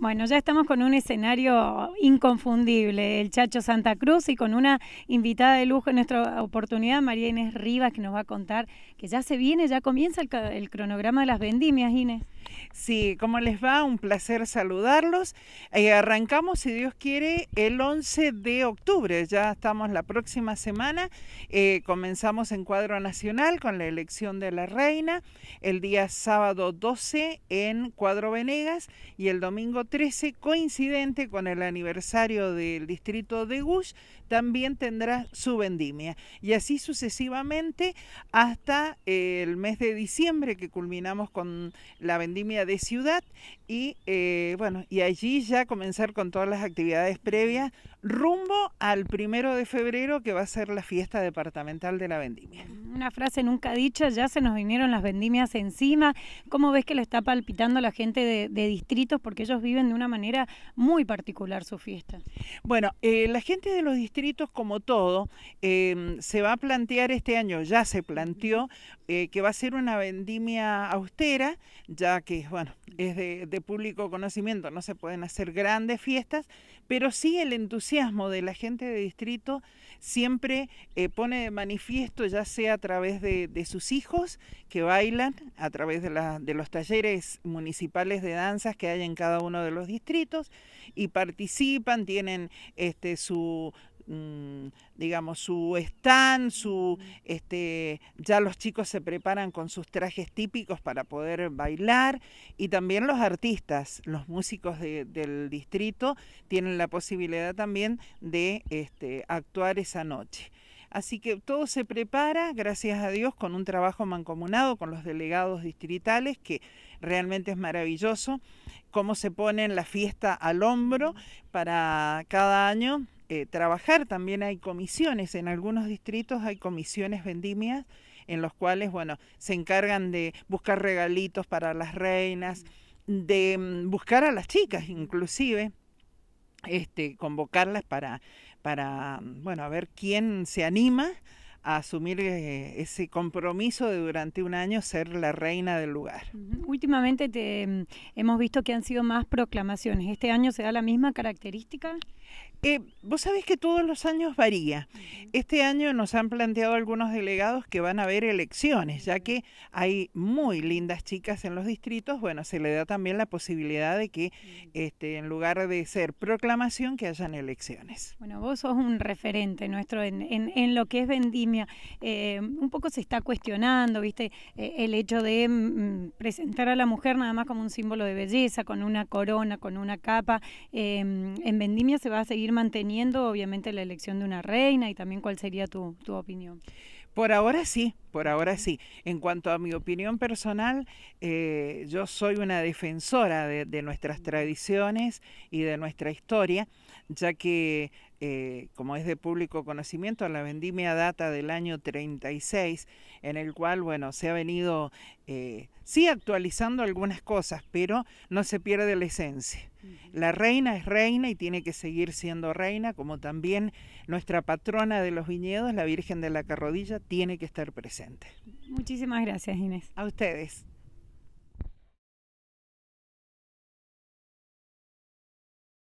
Bueno, ya estamos con un escenario inconfundible, el Chacho Santa Cruz, y con una invitada de lujo en nuestra oportunidad, María Inés Rivas, que nos va a contar que ya se viene, ya comienza el, el cronograma de las vendimias, Inés. Sí, ¿cómo les va? Un placer saludarlos. Eh, arrancamos, si Dios quiere, el 11 de octubre. Ya estamos la próxima semana. Eh, comenzamos en cuadro nacional con la elección de la reina. El día sábado 12 en cuadro Venegas y el domingo 13, coincidente con el aniversario del distrito de Gush, también tendrá su vendimia. Y así sucesivamente hasta el mes de diciembre que culminamos con la vendimia de ciudad y eh, bueno, y allí ya comenzar con todas las actividades previas rumbo al primero de febrero que va a ser la fiesta departamental de la vendimia. Una frase nunca dicha, ya se nos vinieron las vendimias encima. ¿Cómo ves que le está palpitando la gente de, distritos? Porque ellos viven de una manera muy particular su fiesta. Bueno, eh, la gente de los distritos, como todo, em, se va a plantear este año, ya se planteó, eh, que va a ser una vendimia austera, ya que que bueno, es de, público conocimiento, no se pueden hacer grandes fiestas, pero sí el entusiasmo de la gente de distrito siempre eh, pone de manifiesto, ya sea a través de, sus hijos que bailan, a través de, de los talleres municipales de danzas que hay en cada uno de los distritos, y participan, tienen este, su, Mm, digamos, su stand, su, este, ya los chicos se preparan con sus trajes típicos para poder bailar y también los artistas, los músicos del distrito tienen la posibilidad también de este, actuar esa noche. Así que todo se prepara, gracias a Dios, con un trabajo mancomunado con los delegados distritales, que realmente es maravilloso, cómo se ponen la fiesta al hombro para cada año eh, trabajar. También hay comisiones, en algunos distritos hay comisiones vendimias en los cuales, bueno, se encargan de buscar regalitos para las reinas, de mm, buscar a las chicas inclusive, este, convocarlas para, para, mm, bueno, a ver quién se anima asumir eh, ese compromiso de durante un año ser la reina del lugar. Últimamente te, mm, hemos visto que han sido más proclamaciones. ¿Este año se da la misma característica? Eh, vos sabés que todos los años varía. Este año nos han planteado algunos delegados que van a haber elecciones, ya que hay muy lindas chicas en los distritos. Bueno, se le da también la posibilidad de que este, en lugar de ser proclamación, que hayan elecciones. Bueno, vos sos un referente nuestro en, en, lo que es vendimia eh, un poco se está cuestionando, ¿viste? Eh, el hecho de mm, mm, presentar a la mujer nada más como un símbolo de belleza, con una corona, con una capa. Em, en Vendimia se va a seguir manteniendo, obviamente, la elección de una reina y también cuál sería tu, opinión. Por ahora sí, por ahora sí. En cuanto a mi opinión personal, eh, yo soy una defensora de, nuestras tradiciones y de nuestra historia, ya que eh, como es de público conocimiento, la vendimia data del año 36, en el cual, bueno, se ha venido, eh, sí, actualizando algunas cosas, pero no se pierde la esencia. La reina es reina y tiene que seguir siendo reina, como también nuestra patrona de los viñedos, la Virgen de la Carrodilla, tiene que estar presente. Muchísimas gracias, Inés. A ustedes.